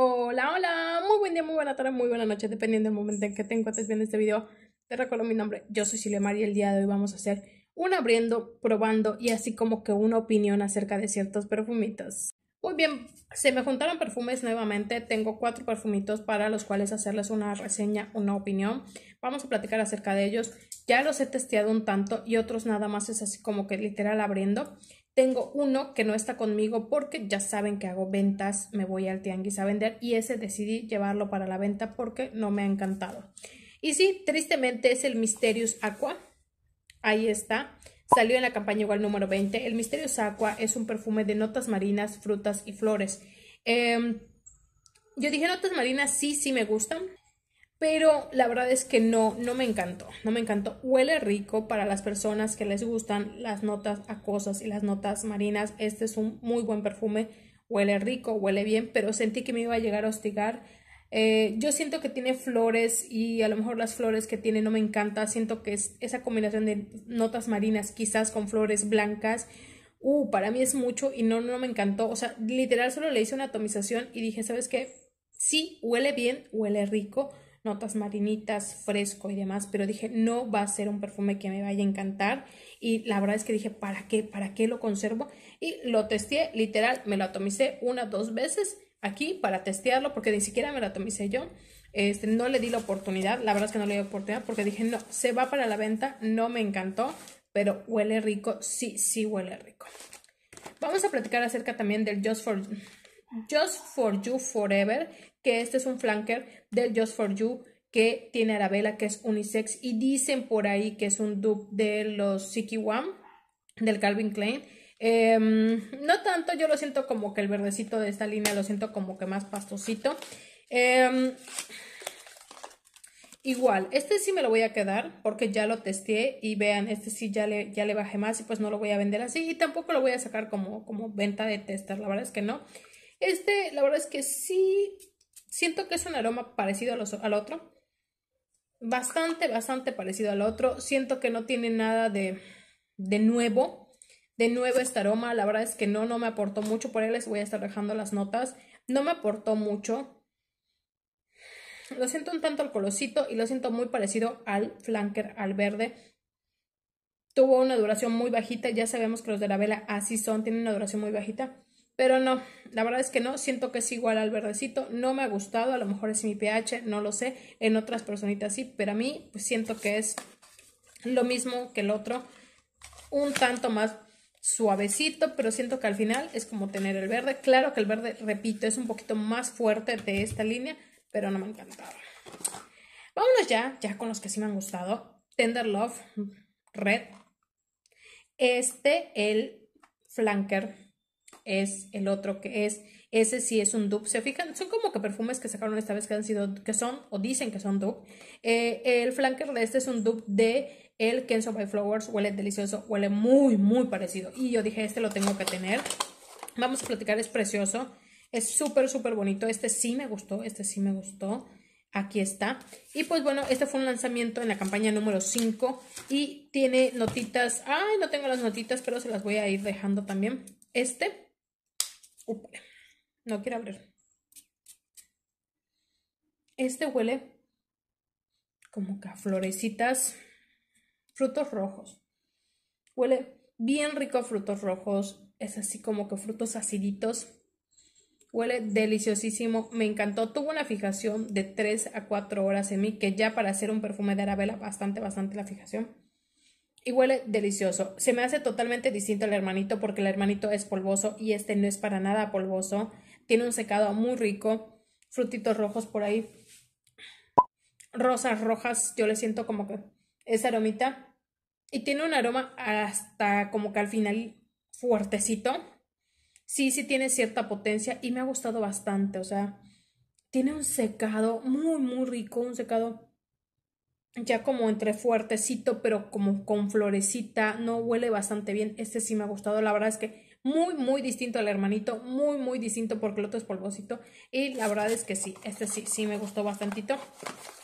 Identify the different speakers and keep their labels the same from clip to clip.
Speaker 1: Hola, hola, muy buen día, muy buena tarde, muy buena noche, dependiendo del momento en que te encuentres viendo este video. Te recuerdo mi nombre, yo soy Silvia María y el día de hoy vamos a hacer un abriendo, probando y así como que una opinión acerca de ciertos perfumitos. Muy bien, se me juntaron perfumes nuevamente, tengo cuatro perfumitos para los cuales hacerles una reseña, una opinión. Vamos a platicar acerca de ellos. Ya los he testeado un tanto y otros nada más es así como que literal abriendo. Tengo uno que no está conmigo porque ya saben que hago ventas, me voy al tianguis a vender y ese decidí llevarlo para la venta porque no me ha encantado. Y sí, tristemente es el Mysterious Aqua. Ahí está. Salió en la campaña igual número 20. El Mysterious Aqua es un perfume de notas marinas, frutas y flores. Em, yo dije notas marinas sí, sí me gustan, pero la verdad es que no, no me encantó, no me encantó. Huele rico para las personas que les gustan las notas acosas y las notas marinas. Este es un muy buen perfume, huele rico, huele bien, pero sentí que me iba a llegar a hostigar. Eh, yo siento que tiene flores y a lo mejor las flores que tiene no me encanta. Siento que es esa combinación de notas marinas quizás con flores blancas. Uh, para mí es mucho y no, no me encantó. O sea, literal solo le hice una atomización y dije, ¿sabes qué? Sí, huele bien, huele rico, notas marinitas, fresco y demás, pero dije, no va a ser un perfume que me vaya a encantar y la verdad es que dije, ¿para qué? ¿Para qué lo conservo? Y lo testeé, literal, me lo atomicé una, dos veces aquí para testearlo porque ni siquiera me lo atomicé yo. Este, no le di la oportunidad, la verdad es que no le di oportunidad porque dije, no, se va para la venta, no me encantó, pero huele rico, sí, sí huele rico. Vamos a platicar acerca también del Just for Just for You Forever, que este es un flanker del Just for You que tiene Arabella, que es unisex, y dicen por ahí que es un dupe de los Siki One, del Calvin Klein. Em, no tanto, yo lo siento como que el verdecito de esta línea lo siento como que más pastosito. Em, igual, este sí me lo voy a quedar porque ya lo testé y vean, este sí ya le, ya le bajé más y pues no lo voy a vender así y tampoco lo voy a sacar como, como venta de testar la verdad es que no. Este, la verdad es que sí, siento que es un aroma parecido al otro. Bastante, bastante parecido al otro. Siento que no tiene nada de, de nuevo. De nuevo este aroma, la verdad es que no, no me aportó mucho. Por ahí les voy a estar dejando las notas. No me aportó mucho. Lo siento un tanto al colosito y lo siento muy parecido al flanker, al verde. Tuvo una duración muy bajita, ya sabemos que los de la vela así son, tienen una duración muy bajita. Pero no, la verdad es que no, siento que es igual al verdecito, no me ha gustado, a lo mejor es mi pH, no lo sé, en otras personitas sí, pero a mí pues siento que es lo mismo que el otro, un tanto más suavecito, pero siento que al final es como tener el verde, claro que el verde, repito, es un poquito más fuerte de esta línea, pero no me ha encantado. Vámonos ya, ya con los que sí me han gustado, Tender Love Red, este, el flanker es el otro que es, ese sí es un dupe. Se fijan, son como que perfumes que sacaron esta vez que han sido, que son o dicen que son dupe. Eh, el flanker de este es un dupe de el Kenzo by Flowers, huele delicioso, huele muy, muy parecido. Y yo dije, este lo tengo que tener. Vamos a platicar, es precioso. Es súper, súper bonito. Este sí me gustó, este sí me gustó. Aquí está. Y pues bueno, este fue un lanzamiento en la campaña número 5 y tiene notitas. Ay, no tengo las notitas, pero se las voy a ir dejando también. Este no quiero abrir. Este huele como que a florecitas, frutos rojos. Huele bien rico frutos rojos. Es así como que frutos aciditos. Huele deliciosísimo. Me encantó. Tuvo una fijación de 3 a 4 horas en mí, que ya para hacer un perfume de arabela bastante, bastante la fijación y huele delicioso. Se me hace totalmente distinto el hermanito porque el hermanito es polvoso y este no es para nada polvoso. Tiene un secado muy rico, frutitos rojos por ahí, rosas rojas. Yo le siento como que esa aromita y tiene un aroma hasta como que al final fuertecito. Sí, sí tiene cierta potencia y me ha gustado bastante. O sea, tiene un secado muy, muy rico, un secado ya como entre fuertecito, pero como con florecita, no huele bastante bien. Este sí me ha gustado, la verdad es que muy, muy distinto al hermanito, muy, muy distinto porque el otro es polvosito. Y la verdad es que sí, este sí, sí me gustó bastantito.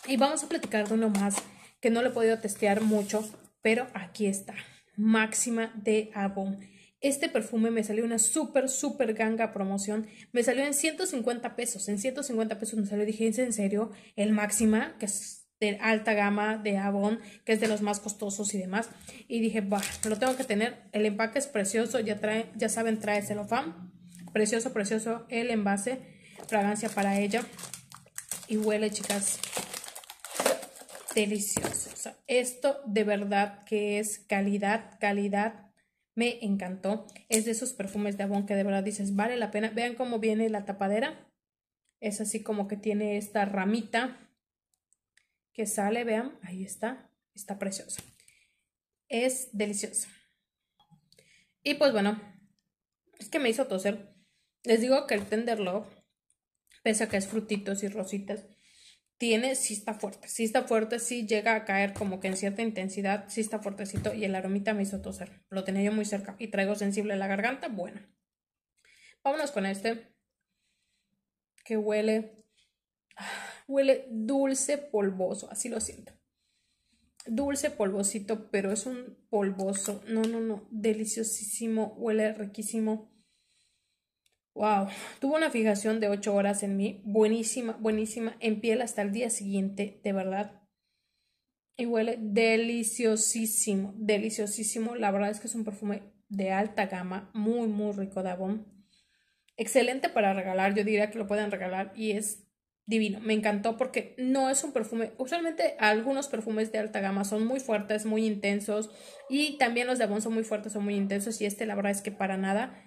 Speaker 1: Y vamos a platicar de uno más que no lo he podido testear mucho, pero aquí está, máxima de Avon. Este perfume me salió una súper, súper ganga promoción. Me salió en 150 pesos. En 150 pesos me salió. Dije, en serio? El máxima, que es alta gama de Avon, que es de los más costosos y demás. Y dije, bah, lo tengo que tener. El empaque es precioso, ya, trae, ya saben, trae celofán. Precioso, precioso el envase, fragancia para ella. Y huele, chicas, delicioso. esto de verdad que es calidad, calidad. Me encantó. Es de esos perfumes de Avon que de verdad dices, vale la pena. Vean cómo viene la tapadera. Es así como que tiene esta ramita que sale, vean, ahí está, está preciosa. Es deliciosa. Y pues bueno, es que me hizo toser. Les digo que el tenderlo, pese a que es frutitos y rositas, tiene, sí está fuerte, sí está fuerte, sí llega a caer como que en cierta intensidad, sí está fuertecito y el aromita me hizo toser. Lo tenía yo muy cerca y traigo sensible la garganta, bueno. Vámonos con este, que huele... Ah, Huele dulce polvoso, así lo siento. Dulce polvosito, pero es un polvoso. No, no, no, deliciosísimo, huele riquísimo. Wow, tuvo una fijación de 8 horas en mí, buenísima, buenísima, en piel hasta el día siguiente, de verdad. Y huele deliciosísimo, deliciosísimo. La verdad es que es un perfume de alta gama, muy, muy rico de Avon. Excelente para regalar, yo diría que lo pueden regalar y es divino, me encantó porque no es un perfume, usualmente algunos perfumes de alta gama son muy fuertes, muy intensos y también los de Avon son muy fuertes, son muy intensos y este la verdad es que para nada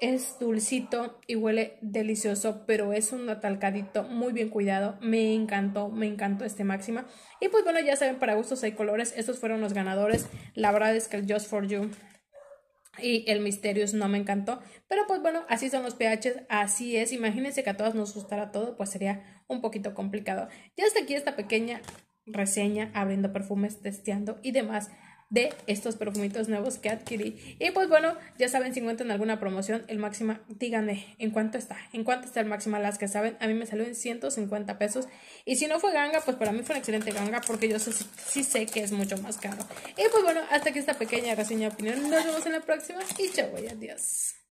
Speaker 1: es dulcito y huele delicioso, pero es un atalcadito muy bien cuidado. Me encantó, me encantó este máxima. Y pues bueno, ya saben, para gustos hay colores. Estos fueron los ganadores. La verdad es que el Just for You y el Mysterious no me encantó. Pero pues bueno, así son los PHs, así es. Imagínense que a todas nos gustara todo, pues sería un poquito complicado. Ya hasta aquí esta pequeña reseña, abriendo perfumes, testeando y demás de estos perfumitos nuevos que adquirí. Y pues bueno, ya saben, si encuentran alguna promoción, el máximo, díganme en cuánto está, en cuánto está el máximo. Las que saben, a mí me salió en 150 pesos. Y si no fue ganga, pues para mí fue una excelente ganga porque yo sí, sí sé que es mucho más caro. Y pues bueno, hasta aquí esta pequeña reseña de opinión. Nos vemos en la próxima y chao y adiós.